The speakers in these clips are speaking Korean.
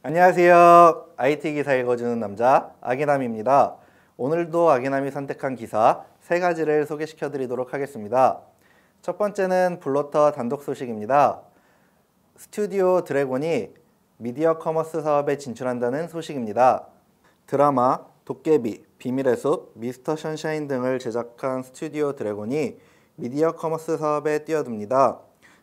안녕하세요. IT 기사 읽어주는 남자 아기남입니다. 오늘도 아기남이 선택한 기사 세 가지를 소개시켜 드리도록 하겠습니다. 첫 번째는 블로터 단독 소식입니다. 스튜디오 드래곤이 미디어 커머스 사업에 진출한다는 소식입니다. 드라마, 도깨비, 비밀의 숲, 미스터 션샤인 등을 제작한 스튜디오 드래곤이 미디어 커머스 사업에 뛰어듭니다.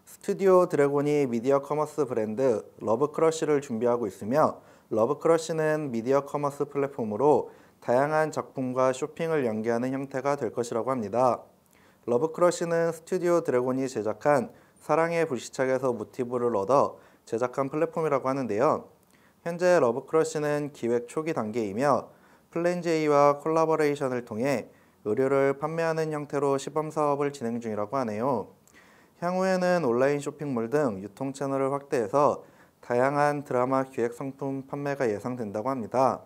스튜디오 드래곤이 미디어 커머스 브랜드 러브크러쉬를 준비하고 있으며 러브크러쉬는 미디어 커머스 플랫폼으로 다양한 작품과 쇼핑을 연계하는 형태가 될 것이라고 합니다. 러브크러쉬는 스튜디오 드래곤이 제작한 사랑의 불시착에서 모티브를 얻어 제작한 플랫폼이라고 하는데요. 현재 러브크러쉬는 기획 초기 단계이며 플랜제이와 콜라보레이션을 통해 의류를 판매하는 형태로 시범 사업을 진행 중이라고 하네요. 향후에는 온라인 쇼핑몰 등 유통 채널을 확대해서 다양한 드라마 기획 상품 판매가 예상된다고 합니다.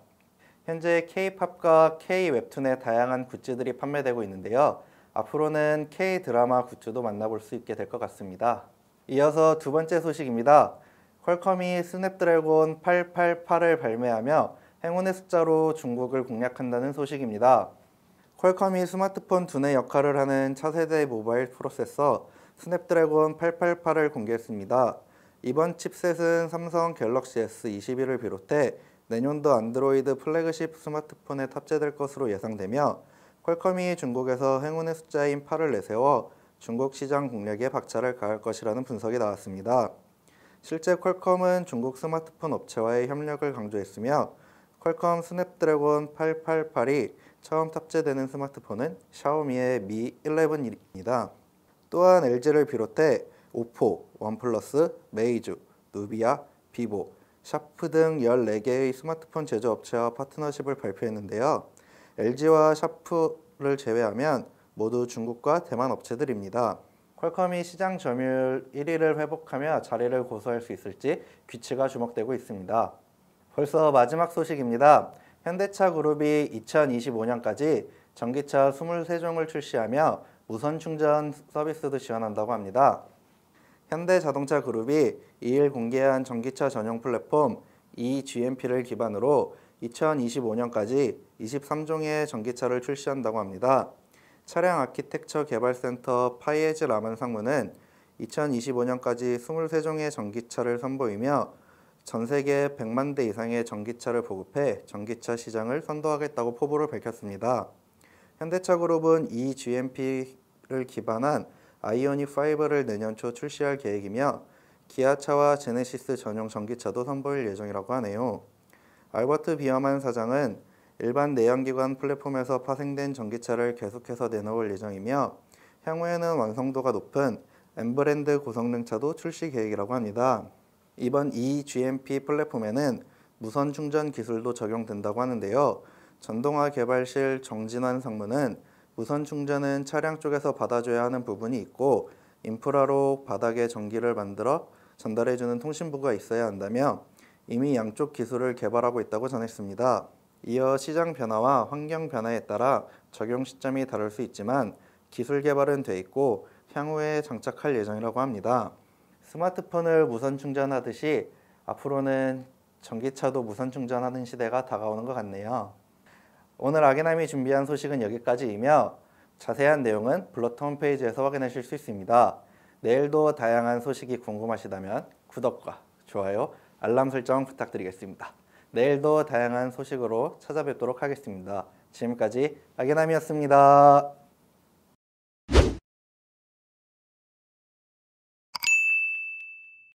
현재 K-팝과 K-웹툰의 다양한 굿즈들이 판매되고 있는데요. 앞으로는 K-드라마 굿즈도 만나볼 수 있게 될 것 같습니다. 이어서 두 번째 소식입니다. 퀄컴이 스냅드래곤 888을 발매하며 행운의 숫자로 중국을 공략한다는 소식입니다. 퀄컴이 스마트폰 두뇌 역할을 하는 차세대 모바일 프로세서 스냅드래곤 888을 공개했습니다. 이번 칩셋은 삼성 갤럭시 S21을 비롯해 내년도 안드로이드 플래그십 스마트폰에 탑재될 것으로 예상되며 퀄컴이 중국에서 행운의 숫자인 8을 내세워 중국 시장 공략에 박차를 가할 것이라는 분석이 나왔습니다. 실제 퀄컴은 중국 스마트폰 업체와의 협력을 강조했으며 퀄컴 스냅드래곤 888이 처음 탑재되는 스마트폰은 샤오미의 미 11입니다. 또한 LG를 비롯해 오포, 원플러스, 메이주, 누비아, 비보, 샤프 등 14개의 스마트폰 제조업체와 파트너십을 발표했는데요. LG와 샤프를 제외하면 모두 중국과 대만 업체들입니다. 퀄컴이 시장 점유율 1위를 회복하며 자리를 고수할 수 있을지 귀치가 주목되고 있습니다. 벌써 마지막 소식입니다. 현대차 그룹이 2025년까지 전기차 23종을 출시하며 무선 충전 서비스도 지원한다고 합니다. 현대자동차 그룹이 2일 공개한 전기차 전용 플랫폼 eGMP를 기반으로 2025년까지 23종의 전기차를 출시한다고 합니다. 차량 아키텍처 개발센터 파이에즈 라만 상무는 2025년까지 23종의 전기차를 선보이며 전 세계 100만 대 이상의 전기차를 보급해 전기차 시장을 선도하겠다고 포부를 밝혔습니다. 현대차그룹은 이 GMP를 기반한 아이오닉 5를 내년 초 출시할 계획이며 기아차와 제네시스 전용 전기차도 선보일 예정이라고 하네요. 알버트 비어만 사장은 일반 내연기관 플랫폼에서 파생된 전기차를 계속해서 내놓을 예정이며 향후에는 완성도가 높은 엠브랜드 고성능차도 출시 계획이라고 합니다. 이번 EGMP 플랫폼에는 무선 충전 기술도 적용된다고 하는데요. 전동화 개발실 정진환 상무는 무선 충전은 차량 쪽에서 받아줘야 하는 부분이 있고 인프라로 바닥에 전기를 만들어 전달해주는 통신부가 있어야 한다며 이미 양쪽 기술을 개발하고 있다고 전했습니다. 이어 시장 변화와 환경 변화에 따라 적용 시점이 다를 수 있지만 기술 개발은 돼 있고 향후에 장착할 예정이라고 합니다. 스마트폰을 무선 충전하듯이 앞으로는 전기차도 무선 충전하는 시대가 다가오는 것 같네요. 오늘 아게남이 준비한 소식은 여기까지이며 자세한 내용은 블러터 홈페이지에서 확인하실 수 있습니다. 내일도 다양한 소식이 궁금하시다면 구독과 좋아요, 알람 설정 부탁드리겠습니다. 내일도 다양한 소식으로 찾아뵙도록 하겠습니다. 지금까지 아게남이었습니다.